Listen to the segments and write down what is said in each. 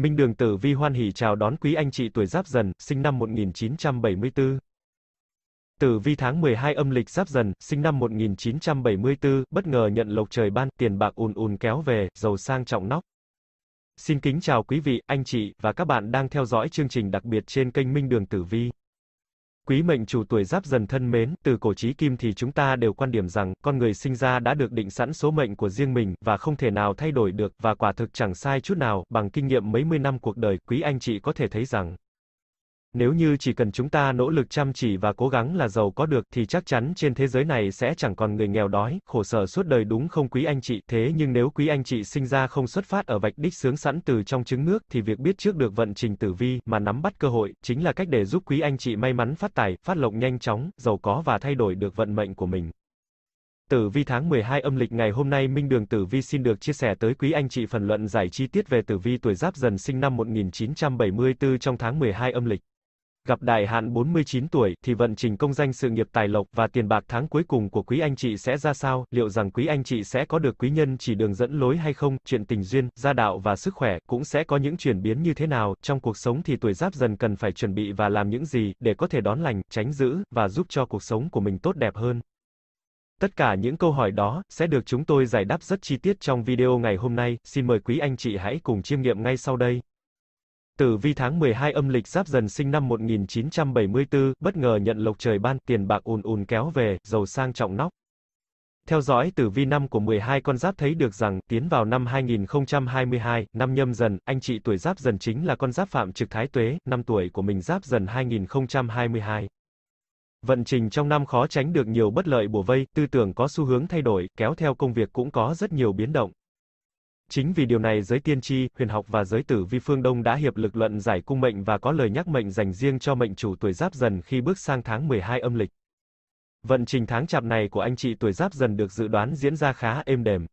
Minh Đường Tử Vi hoan hỉ chào đón quý anh chị tuổi Giáp Dần, sinh năm 1974. Tử Vi tháng 12 âm lịch Giáp Dần, sinh năm 1974, bất ngờ nhận lộc trời ban, tiền bạc ùn ùn kéo về, giàu sang trọng nóc. Xin kính chào quý vị, anh chị và các bạn đang theo dõi chương trình đặc biệt trên kênh Minh Đường Tử Vi. Quý mệnh chủ tuổi giáp dần thân mến, từ cổ chí kim thì chúng ta đều quan điểm rằng, con người sinh ra đã được định sẵn số mệnh của riêng mình, và không thể nào thay đổi được, và quả thực chẳng sai chút nào, bằng kinh nghiệm mấy mươi năm cuộc đời, quý anh chị có thể thấy rằng, nếu như chỉ cần chúng ta nỗ lực chăm chỉ và cố gắng là giàu có được, thì chắc chắn trên thế giới này sẽ chẳng còn người nghèo đói, khổ sở suốt đời đúng không quý anh chị, thế nhưng nếu quý anh chị sinh ra không xuất phát ở vạch đích sướng sẵn từ trong trứng nước, thì việc biết trước được vận trình tử vi, mà nắm bắt cơ hội, chính là cách để giúp quý anh chị may mắn phát tài, phát lộc nhanh chóng, giàu có và thay đổi được vận mệnh của mình. Tử vi tháng 12 âm lịch ngày hôm nay Minh Đường Tử Vi xin được chia sẻ tới quý anh chị phần luận giải chi tiết về tử vi tuổi Giáp dần sinh năm 1974 trong tháng 12 âm lịch gặp đại hạn 49 tuổi, thì vận trình công danh sự nghiệp tài lộc và tiền bạc tháng cuối cùng của quý anh chị sẽ ra sao, liệu rằng quý anh chị sẽ có được quý nhân chỉ đường dẫn lối hay không, chuyện tình duyên, gia đạo và sức khỏe cũng sẽ có những chuyển biến như thế nào, trong cuộc sống thì tuổi giáp dần cần phải chuẩn bị và làm những gì để có thể đón lành, tránh giữ và giúp cho cuộc sống của mình tốt đẹp hơn. Tất cả những câu hỏi đó sẽ được chúng tôi giải đáp rất chi tiết trong video ngày hôm nay, xin mời quý anh chị hãy cùng chiêm nghiệm ngay sau đây. Tử vi tháng 12 âm lịch Giáp Dần sinh năm 1974, bất ngờ nhận lộc trời ban, tiền bạc ùn ùn kéo về, giàu sang trọng nóc. Theo dõi tử vi năm của 12 con giáp thấy được rằng, tiến vào năm 2022, năm nhâm dần, anh chị tuổi giáp dần chính là con giáp phạm trực thái tuế, năm tuổi của mình giáp dần 2022. Vận trình trong năm khó tránh được nhiều bất lợi bùa vây, tư tưởng có xu hướng thay đổi, kéo theo công việc cũng có rất nhiều biến động. Chính vì điều này giới tiên tri, huyền học và giới tử vi phương Đông đã hiệp lực luận giải cung mệnh và có lời nhắc mệnh dành riêng cho mệnh chủ tuổi giáp dần khi bước sang tháng 12 âm lịch. Vận trình tháng chạp này của anh chị tuổi giáp dần được dự đoán diễn ra khá êm đềm.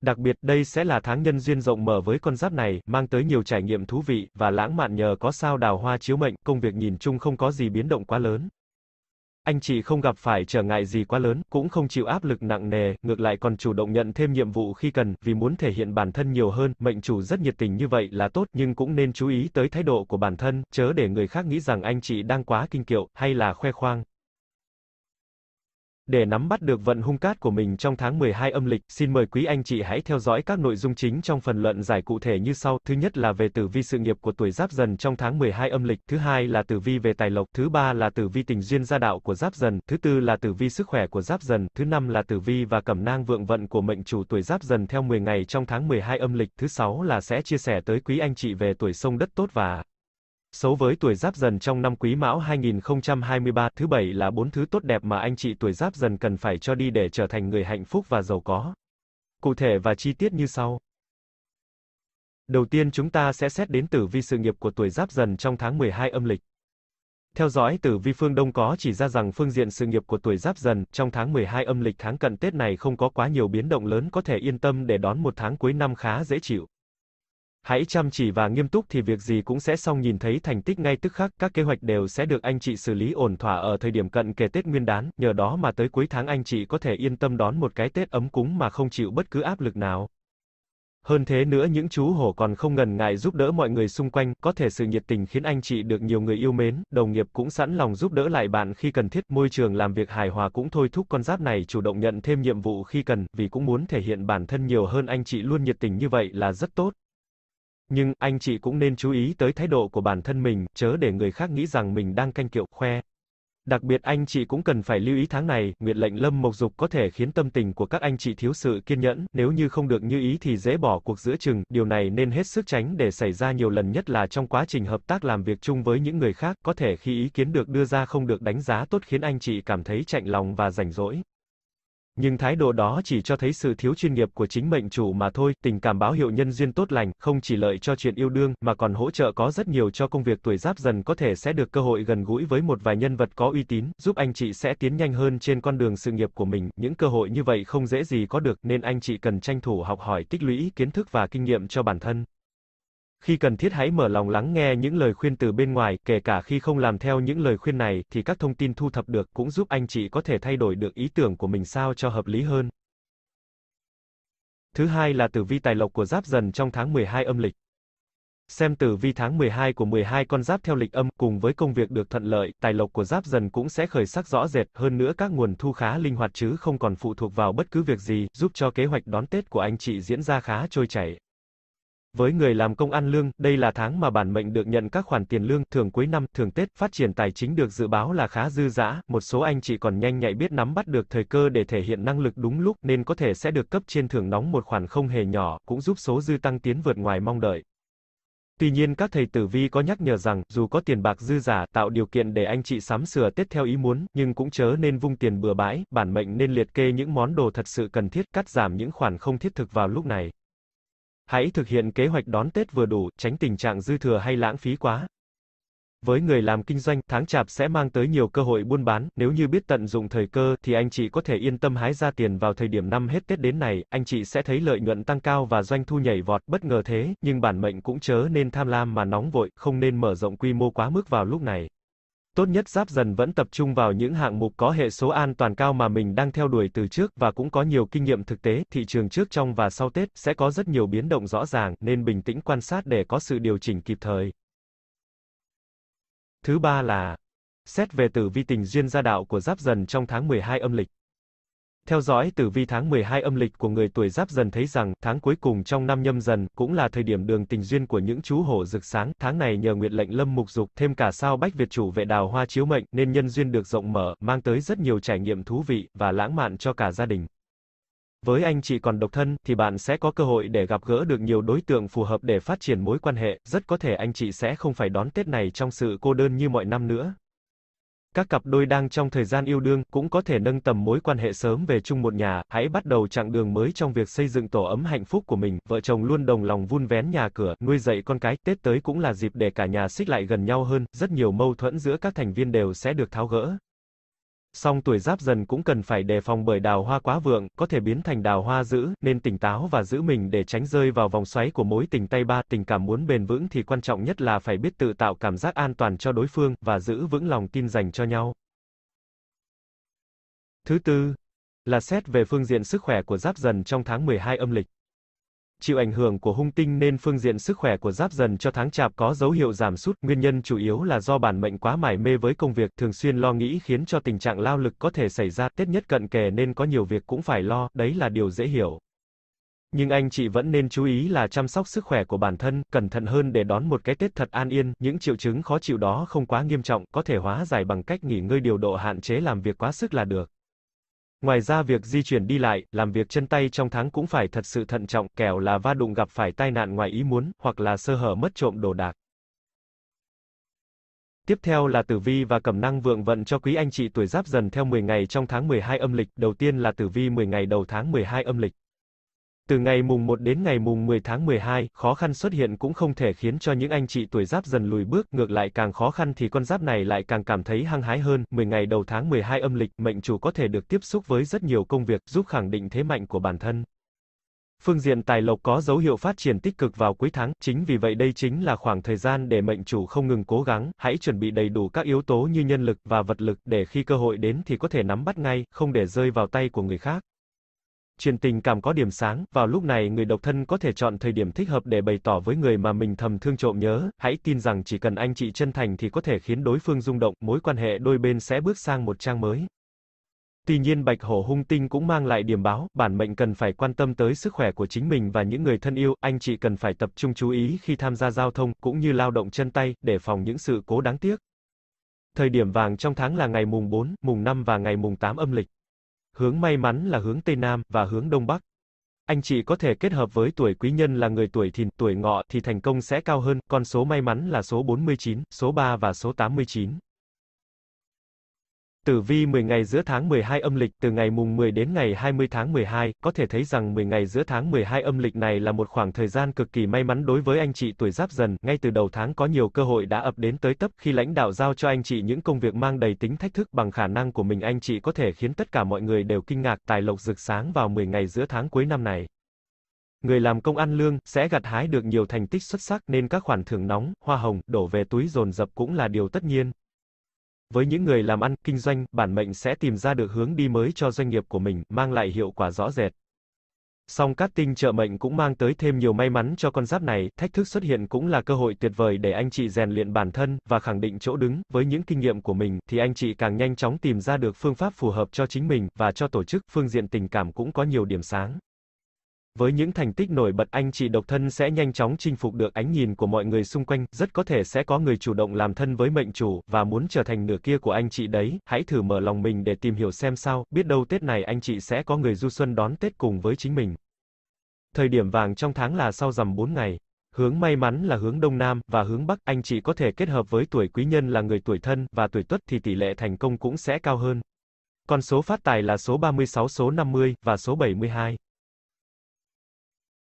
Đặc biệt đây sẽ là tháng nhân duyên rộng mở với con giáp này, mang tới nhiều trải nghiệm thú vị và lãng mạn nhờ có sao đào hoa chiếu mệnh, công việc nhìn chung không có gì biến động quá lớn anh chị không gặp phải trở ngại gì quá lớn, cũng không chịu áp lực nặng nề, ngược lại còn chủ động nhận thêm nhiệm vụ khi cần, vì muốn thể hiện bản thân nhiều hơn, mệnh chủ rất nhiệt tình như vậy là tốt, nhưng cũng nên chú ý tới thái độ của bản thân, chớ để người khác nghĩ rằng anh chị đang quá kinh kiệu, hay là khoe khoang. Để nắm bắt được vận hung cát của mình trong tháng 12 âm lịch, xin mời quý anh chị hãy theo dõi các nội dung chính trong phần luận giải cụ thể như sau. Thứ nhất là về tử vi sự nghiệp của tuổi Giáp Dần trong tháng 12 âm lịch, thứ hai là tử vi về tài lộc, thứ ba là tử vi tình duyên gia đạo của Giáp Dần, thứ tư là tử vi sức khỏe của Giáp Dần, thứ năm là tử vi và cẩm nang vượng vận của mệnh chủ tuổi Giáp Dần theo 10 ngày trong tháng 12 âm lịch, thứ sáu là sẽ chia sẻ tới quý anh chị về tuổi sông đất tốt và xấu với tuổi giáp dần trong năm quý mão 2023, thứ bảy là bốn thứ tốt đẹp mà anh chị tuổi giáp dần cần phải cho đi để trở thành người hạnh phúc và giàu có. Cụ thể và chi tiết như sau. Đầu tiên chúng ta sẽ xét đến tử vi sự nghiệp của tuổi giáp dần trong tháng 12 âm lịch. Theo dõi tử vi phương Đông có chỉ ra rằng phương diện sự nghiệp của tuổi Giáp Dần trong tháng 12 âm lịch tháng cận Tết này không có quá nhiều biến động lớn có thể yên tâm để đón một tháng cuối năm khá dễ chịu. Hãy chăm chỉ và nghiêm túc thì việc gì cũng sẽ xong nhìn thấy thành tích ngay tức khắc, các kế hoạch đều sẽ được anh chị xử lý ổn thỏa ở thời điểm cận kề Tết Nguyên đán, nhờ đó mà tới cuối tháng anh chị có thể yên tâm đón một cái Tết ấm cúng mà không chịu bất cứ áp lực nào. Hơn thế nữa những chú hổ còn không ngần ngại giúp đỡ mọi người xung quanh, có thể sự nhiệt tình khiến anh chị được nhiều người yêu mến, đồng nghiệp cũng sẵn lòng giúp đỡ lại bạn khi cần thiết, môi trường làm việc hài hòa cũng thôi thúc con giáp này chủ động nhận thêm nhiệm vụ khi cần, vì cũng muốn thể hiện bản thân nhiều hơn anh chị luôn nhiệt tình như vậy là rất tốt. Nhưng, anh chị cũng nên chú ý tới thái độ của bản thân mình, chớ để người khác nghĩ rằng mình đang canh kiệu, khoe. Đặc biệt anh chị cũng cần phải lưu ý tháng này, nguyệt lệnh lâm mộc dục có thể khiến tâm tình của các anh chị thiếu sự kiên nhẫn, nếu như không được như ý thì dễ bỏ cuộc giữa chừng, điều này nên hết sức tránh để xảy ra nhiều lần nhất là trong quá trình hợp tác làm việc chung với những người khác, có thể khi ý kiến được đưa ra không được đánh giá tốt khiến anh chị cảm thấy chạnh lòng và rảnh rỗi. Nhưng thái độ đó chỉ cho thấy sự thiếu chuyên nghiệp của chính mệnh chủ mà thôi, tình cảm báo hiệu nhân duyên tốt lành, không chỉ lợi cho chuyện yêu đương, mà còn hỗ trợ có rất nhiều cho công việc tuổi giáp dần có thể sẽ được cơ hội gần gũi với một vài nhân vật có uy tín, giúp anh chị sẽ tiến nhanh hơn trên con đường sự nghiệp của mình. Những cơ hội như vậy không dễ gì có được, nên anh chị cần tranh thủ học hỏi tích lũy kiến thức và kinh nghiệm cho bản thân. Khi cần thiết hãy mở lòng lắng nghe những lời khuyên từ bên ngoài, kể cả khi không làm theo những lời khuyên này, thì các thông tin thu thập được cũng giúp anh chị có thể thay đổi được ý tưởng của mình sao cho hợp lý hơn. Thứ hai là tử vi tài lộc của giáp dần trong tháng 12 âm lịch. Xem tử vi tháng 12 của 12 con giáp theo lịch âm, cùng với công việc được thuận lợi, tài lộc của giáp dần cũng sẽ khởi sắc rõ rệt, hơn nữa các nguồn thu khá linh hoạt chứ không còn phụ thuộc vào bất cứ việc gì, giúp cho kế hoạch đón Tết của anh chị diễn ra khá trôi chảy. Với người làm công ăn lương, đây là tháng mà bản mệnh được nhận các khoản tiền lương, thường cuối năm, thường Tết, phát triển tài chính được dự báo là khá dư dã, một số anh chị còn nhanh nhạy biết nắm bắt được thời cơ để thể hiện năng lực đúng lúc nên có thể sẽ được cấp trên thưởng nóng một khoản không hề nhỏ, cũng giúp số dư tăng tiến vượt ngoài mong đợi. Tuy nhiên các thầy tử vi có nhắc nhở rằng, dù có tiền bạc dư giả, tạo điều kiện để anh chị sắm sửa Tết theo ý muốn, nhưng cũng chớ nên vung tiền bừa bãi, bản mệnh nên liệt kê những món đồ thật sự cần thiết, cắt giảm những khoản không thiết thực vào lúc này. Hãy thực hiện kế hoạch đón Tết vừa đủ, tránh tình trạng dư thừa hay lãng phí quá. Với người làm kinh doanh, tháng chạp sẽ mang tới nhiều cơ hội buôn bán, nếu như biết tận dụng thời cơ thì anh chị có thể yên tâm hái ra tiền vào thời điểm năm hết Tết đến này, anh chị sẽ thấy lợi nhuận tăng cao và doanh thu nhảy vọt, bất ngờ thế, nhưng bản mệnh cũng chớ nên tham lam mà nóng vội, không nên mở rộng quy mô quá mức vào lúc này tốt nhất Giáp Dần vẫn tập trung vào những hạng mục có hệ số an toàn cao mà mình đang theo đuổi từ trước và cũng có nhiều kinh nghiệm thực tế, thị trường trước trong và sau Tết sẽ có rất nhiều biến động rõ ràng nên bình tĩnh quan sát để có sự điều chỉnh kịp thời. Thứ ba là xét về tử vi tình duyên gia đạo của Giáp Dần trong tháng 12 âm lịch. Theo dõi tử vi tháng 12 âm lịch của người tuổi Giáp Dần thấy rằng, tháng cuối cùng trong năm Nhâm Dần cũng là thời điểm đường tình duyên của những chú hổ rực sáng, tháng này nhờ nguyệt lệnh Lâm Mục Dục, thêm cả sao Bách Việt chủ vệ đào hoa chiếu mệnh, nên nhân duyên được rộng mở, mang tới rất nhiều trải nghiệm thú vị và lãng mạn cho cả gia đình. Với anh chị còn độc thân thì bạn sẽ có cơ hội để gặp gỡ được nhiều đối tượng phù hợp để phát triển mối quan hệ, rất có thể anh chị sẽ không phải đón Tết này trong sự cô đơn như mọi năm nữa. Các cặp đôi đang trong thời gian yêu đương cũng có thể nâng tầm mối quan hệ sớm về chung một nhà, hãy bắt đầu chặng đường mới trong việc xây dựng tổ ấm hạnh phúc của mình. Vợ chồng luôn đồng lòng vun vén nhà cửa, nuôi dạy con cái, Tết tới cũng là dịp để cả nhà xích lại gần nhau hơn, rất nhiều mâu thuẫn giữa các thành viên đều sẽ được tháo gỡ song tuổi giáp dần cũng cần phải đề phòng bởi đào hoa quá vượng, có thể biến thành đào hoa dữ, nên tỉnh táo và giữ mình để tránh rơi vào vòng xoáy của mối tình tay ba. Tình cảm muốn bền vững thì quan trọng nhất là phải biết tự tạo cảm giác an toàn cho đối phương, và giữ vững lòng tin dành cho nhau. Thứ tư, là xét về phương diện sức khỏe của giáp dần trong tháng 12 âm lịch chịu ảnh hưởng của hung tinh nên phương diện sức khỏe của giáp dần cho tháng chạp có dấu hiệu giảm sút, nguyên nhân chủ yếu là do bản mệnh quá mải mê với công việc, thường xuyên lo nghĩ khiến cho tình trạng lao lực có thể xảy ra, Tết nhất cận kề nên có nhiều việc cũng phải lo, đấy là điều dễ hiểu. Nhưng anh chị vẫn nên chú ý là chăm sóc sức khỏe của bản thân, cẩn thận hơn để đón một cái Tết thật an yên, những triệu chứng khó chịu đó không quá nghiêm trọng, có thể hóa giải bằng cách nghỉ ngơi điều độ hạn chế làm việc quá sức là được. Ngoài ra việc di chuyển đi lại, làm việc chân tay trong tháng cũng phải thật sự thận trọng, kẻo là va đụng gặp phải tai nạn ngoài ý muốn, hoặc là sơ hở mất trộm đồ đạc. Tiếp theo là tử vi và cẩm năng vượng vận cho quý anh chị tuổi giáp dần theo 10 ngày trong tháng 12 âm lịch, đầu tiên là tử vi 10 ngày đầu tháng 12 âm lịch. Từ ngày mùng 1 đến ngày mùng 10 tháng 12, khó khăn xuất hiện cũng không thể khiến cho những anh chị tuổi giáp dần lùi bước, ngược lại càng khó khăn thì con giáp này lại càng cảm thấy hăng hái hơn. 10 ngày đầu tháng 12 âm lịch, mệnh chủ có thể được tiếp xúc với rất nhiều công việc, giúp khẳng định thế mạnh của bản thân. Phương diện tài lộc có dấu hiệu phát triển tích cực vào cuối tháng, chính vì vậy đây chính là khoảng thời gian để mệnh chủ không ngừng cố gắng, hãy chuẩn bị đầy đủ các yếu tố như nhân lực và vật lực để khi cơ hội đến thì có thể nắm bắt ngay, không để rơi vào tay của người khác truyền tình cảm có điểm sáng, vào lúc này người độc thân có thể chọn thời điểm thích hợp để bày tỏ với người mà mình thầm thương trộm nhớ, hãy tin rằng chỉ cần anh chị chân thành thì có thể khiến đối phương rung động, mối quan hệ đôi bên sẽ bước sang một trang mới. Tuy nhiên bạch hổ hung tinh cũng mang lại điểm báo, bản mệnh cần phải quan tâm tới sức khỏe của chính mình và những người thân yêu, anh chị cần phải tập trung chú ý khi tham gia giao thông, cũng như lao động chân tay, để phòng những sự cố đáng tiếc. Thời điểm vàng trong tháng là ngày mùng 4, mùng 5 và ngày mùng 8 âm lịch. Hướng may mắn là hướng Tây Nam và hướng Đông Bắc. Anh chị có thể kết hợp với tuổi quý nhân là người tuổi thìn, tuổi ngọ thì thành công sẽ cao hơn, con số may mắn là số 49, số 3 và số 89. Tử vi 10 ngày giữa tháng 12 âm lịch từ ngày mùng 10 đến ngày 20 tháng 12, có thể thấy rằng 10 ngày giữa tháng 12 âm lịch này là một khoảng thời gian cực kỳ may mắn đối với anh chị tuổi Giáp Dần, ngay từ đầu tháng có nhiều cơ hội đã ập đến tới tấp khi lãnh đạo giao cho anh chị những công việc mang đầy tính thách thức bằng khả năng của mình anh chị có thể khiến tất cả mọi người đều kinh ngạc tài lộc rực sáng vào 10 ngày giữa tháng cuối năm này. Người làm công ăn lương sẽ gặt hái được nhiều thành tích xuất sắc nên các khoản thưởng nóng, hoa hồng đổ về túi dồn dập cũng là điều tất nhiên, với những người làm ăn, kinh doanh, bản mệnh sẽ tìm ra được hướng đi mới cho doanh nghiệp của mình, mang lại hiệu quả rõ rệt. Song cát tinh trợ mệnh cũng mang tới thêm nhiều may mắn cho con giáp này, thách thức xuất hiện cũng là cơ hội tuyệt vời để anh chị rèn luyện bản thân và khẳng định chỗ đứng, với những kinh nghiệm của mình thì anh chị càng nhanh chóng tìm ra được phương pháp phù hợp cho chính mình và cho tổ chức, phương diện tình cảm cũng có nhiều điểm sáng. Với những thành tích nổi bật anh chị độc thân sẽ nhanh chóng chinh phục được ánh nhìn của mọi người xung quanh, rất có thể sẽ có người chủ động làm thân với mệnh chủ, và muốn trở thành nửa kia của anh chị đấy, hãy thử mở lòng mình để tìm hiểu xem sao, biết đâu Tết này anh chị sẽ có người du xuân đón Tết cùng với chính mình. Thời điểm vàng trong tháng là sau rằm 4 ngày. Hướng may mắn là hướng Đông Nam, và hướng Bắc, anh chị có thể kết hợp với tuổi quý nhân là người tuổi thân, và tuổi tuất thì tỷ lệ thành công cũng sẽ cao hơn. con số phát tài là số 36, số 50, và số 72.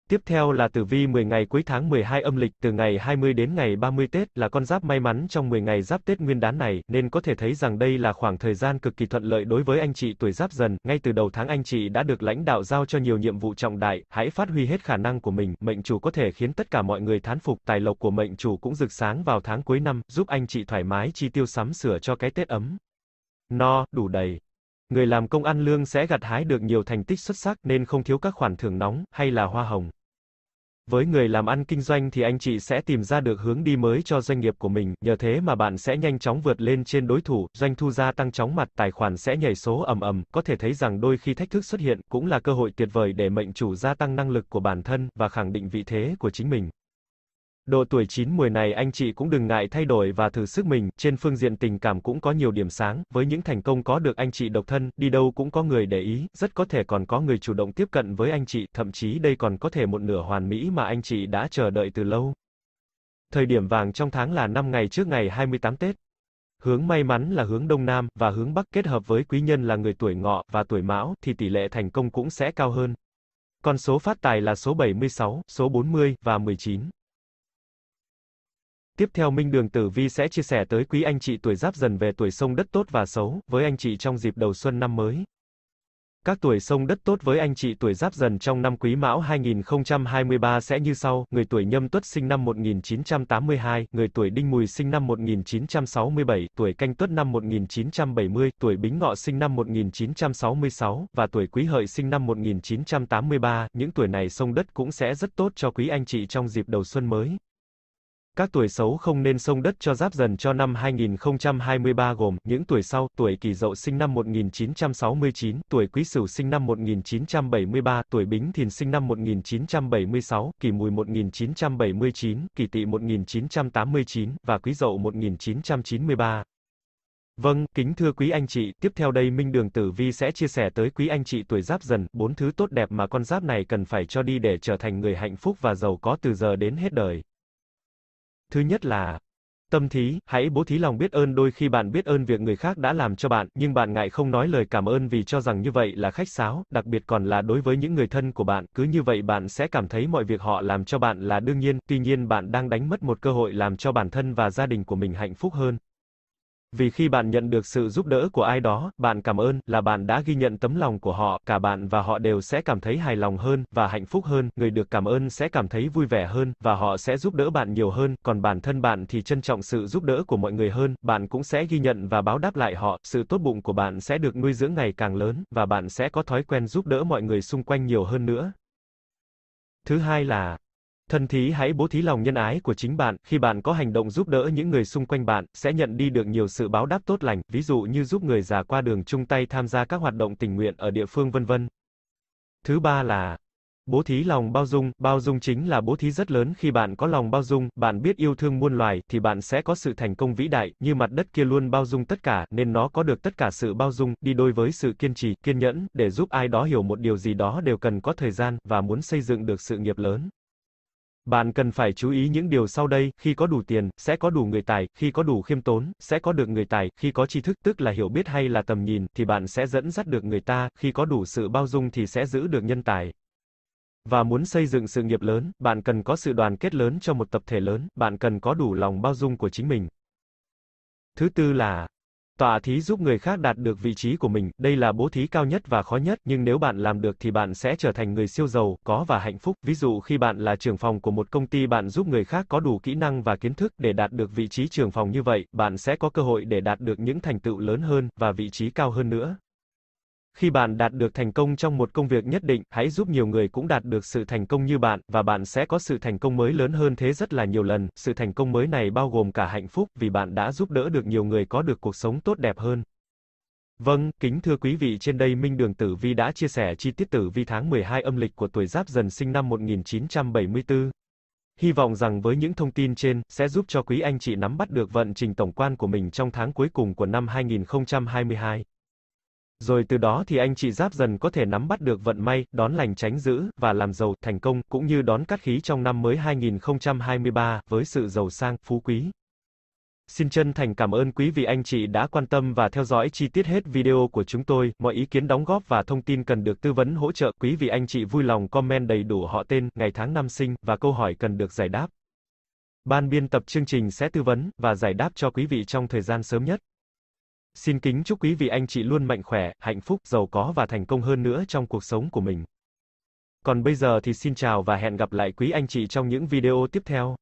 Tiếp theo là tử vi 10 ngày cuối tháng 12 âm lịch từ ngày 20 đến ngày 30 Tết là con giáp may mắn trong 10 ngày giáp Tết nguyên đán này, nên có thể thấy rằng đây là khoảng thời gian cực kỳ thuận lợi đối với anh chị tuổi giáp dần, ngay từ đầu tháng anh chị đã được lãnh đạo giao cho nhiều nhiệm vụ trọng đại, hãy phát huy hết khả năng của mình, mệnh chủ có thể khiến tất cả mọi người thán phục, tài lộc của mệnh chủ cũng rực sáng vào tháng cuối năm, giúp anh chị thoải mái chi tiêu sắm sửa cho cái Tết ấm. No, đủ đầy. Người làm công ăn lương sẽ gặt hái được nhiều thành tích xuất sắc nên không thiếu các khoản thưởng nóng hay là hoa hồng. Với người làm ăn kinh doanh thì anh chị sẽ tìm ra được hướng đi mới cho doanh nghiệp của mình, nhờ thế mà bạn sẽ nhanh chóng vượt lên trên đối thủ, doanh thu gia tăng chóng mặt, tài khoản sẽ nhảy số ầm ầm, có thể thấy rằng đôi khi thách thức xuất hiện cũng là cơ hội tuyệt vời để mệnh chủ gia tăng năng lực của bản thân và khẳng định vị thế của chính mình. Độ tuổi 9-10 này anh chị cũng đừng ngại thay đổi và thử sức mình, trên phương diện tình cảm cũng có nhiều điểm sáng, với những thành công có được anh chị độc thân, đi đâu cũng có người để ý, rất có thể còn có người chủ động tiếp cận với anh chị, thậm chí đây còn có thể một nửa hoàn mỹ mà anh chị đã chờ đợi từ lâu. Thời điểm vàng trong tháng là 5 ngày trước ngày 28 Tết. Hướng may mắn là hướng Đông Nam, và hướng Bắc kết hợp với quý nhân là người tuổi ngọ và tuổi mão, thì tỷ lệ thành công cũng sẽ cao hơn. Còn số phát tài là số 76, số 40, và 19. Tiếp theo Minh Đường Tử Vi sẽ chia sẻ tới quý anh chị tuổi giáp dần về tuổi sông đất tốt và xấu với anh chị trong dịp đầu xuân năm mới. Các tuổi sông đất tốt với anh chị tuổi giáp dần trong năm quý mão 2023 sẽ như sau, người tuổi nhâm tuất sinh năm 1982, người tuổi đinh mùi sinh năm 1967, tuổi canh tuất năm 1970, tuổi bính ngọ sinh năm 1966, và tuổi quý hợi sinh năm 1983, những tuổi này sông đất cũng sẽ rất tốt cho quý anh chị trong dịp đầu xuân mới. Các tuổi xấu không nên sông đất cho giáp dần cho năm 2023 gồm, những tuổi sau, tuổi kỷ dậu sinh năm 1969, tuổi quý sửu sinh năm 1973, tuổi bính thìn sinh năm 1976, kỷ mùi 1979, kỷ tỵ 1989, và quý dậu 1993. Vâng, kính thưa quý anh chị, tiếp theo đây Minh Đường Tử Vi sẽ chia sẻ tới quý anh chị tuổi giáp dần, bốn thứ tốt đẹp mà con giáp này cần phải cho đi để trở thành người hạnh phúc và giàu có từ giờ đến hết đời. Thứ nhất là Tâm thí, hãy bố thí lòng biết ơn đôi khi bạn biết ơn việc người khác đã làm cho bạn, nhưng bạn ngại không nói lời cảm ơn vì cho rằng như vậy là khách sáo, đặc biệt còn là đối với những người thân của bạn, cứ như vậy bạn sẽ cảm thấy mọi việc họ làm cho bạn là đương nhiên, tuy nhiên bạn đang đánh mất một cơ hội làm cho bản thân và gia đình của mình hạnh phúc hơn. Vì khi bạn nhận được sự giúp đỡ của ai đó, bạn cảm ơn là bạn đã ghi nhận tấm lòng của họ, cả bạn và họ đều sẽ cảm thấy hài lòng hơn và hạnh phúc hơn, người được cảm ơn sẽ cảm thấy vui vẻ hơn và họ sẽ giúp đỡ bạn nhiều hơn, còn bản thân bạn thì trân trọng sự giúp đỡ của mọi người hơn, bạn cũng sẽ ghi nhận và báo đáp lại họ, sự tốt bụng của bạn sẽ được nuôi dưỡng ngày càng lớn và bạn sẽ có thói quen giúp đỡ mọi người xung quanh nhiều hơn nữa. Thứ hai là Thân thí hãy bố thí lòng nhân ái của chính bạn, khi bạn có hành động giúp đỡ những người xung quanh bạn, sẽ nhận đi được nhiều sự báo đáp tốt lành, ví dụ như giúp người già qua đường chung tay tham gia các hoạt động tình nguyện ở địa phương vân vân. Thứ ba là Bố thí lòng bao dung, bao dung chính là bố thí rất lớn khi bạn có lòng bao dung, bạn biết yêu thương muôn loài, thì bạn sẽ có sự thành công vĩ đại, như mặt đất kia luôn bao dung tất cả, nên nó có được tất cả sự bao dung, đi đôi với sự kiên trì, kiên nhẫn, để giúp ai đó hiểu một điều gì đó đều cần có thời gian, và muốn xây dựng được sự nghiệp lớn. Bạn cần phải chú ý những điều sau đây, khi có đủ tiền, sẽ có đủ người tài, khi có đủ khiêm tốn, sẽ có được người tài, khi có tri thức, tức là hiểu biết hay là tầm nhìn, thì bạn sẽ dẫn dắt được người ta, khi có đủ sự bao dung thì sẽ giữ được nhân tài. Và muốn xây dựng sự nghiệp lớn, bạn cần có sự đoàn kết lớn cho một tập thể lớn, bạn cần có đủ lòng bao dung của chính mình. Thứ tư là Tọa thí giúp người khác đạt được vị trí của mình, đây là bố thí cao nhất và khó nhất, nhưng nếu bạn làm được thì bạn sẽ trở thành người siêu giàu, có và hạnh phúc. Ví dụ khi bạn là trưởng phòng của một công ty bạn giúp người khác có đủ kỹ năng và kiến thức để đạt được vị trí trưởng phòng như vậy, bạn sẽ có cơ hội để đạt được những thành tựu lớn hơn và vị trí cao hơn nữa. Khi bạn đạt được thành công trong một công việc nhất định, hãy giúp nhiều người cũng đạt được sự thành công như bạn, và bạn sẽ có sự thành công mới lớn hơn thế rất là nhiều lần. Sự thành công mới này bao gồm cả hạnh phúc, vì bạn đã giúp đỡ được nhiều người có được cuộc sống tốt đẹp hơn. Vâng, kính thưa quý vị trên đây Minh Đường Tử Vi đã chia sẻ chi tiết tử vi tháng 12 âm lịch của tuổi Giáp dần sinh năm 1974. Hy vọng rằng với những thông tin trên, sẽ giúp cho quý anh chị nắm bắt được vận trình tổng quan của mình trong tháng cuối cùng của năm 2022. Rồi từ đó thì anh chị giáp dần có thể nắm bắt được vận may, đón lành tránh giữ, và làm giàu, thành công, cũng như đón cát khí trong năm mới 2023, với sự giàu sang, phú quý. Xin chân thành cảm ơn quý vị anh chị đã quan tâm và theo dõi chi tiết hết video của chúng tôi. Mọi ý kiến đóng góp và thông tin cần được tư vấn hỗ trợ, quý vị anh chị vui lòng comment đầy đủ họ tên, ngày tháng năm sinh và câu hỏi cần được giải đáp. Ban biên tập chương trình sẽ tư vấn và giải đáp cho quý vị trong thời gian sớm nhất. Xin kính chúc quý vị anh chị luôn mạnh khỏe, hạnh phúc, giàu có và thành công hơn nữa trong cuộc sống của mình. Còn bây giờ thì xin chào và hẹn gặp lại quý anh chị trong những video tiếp theo.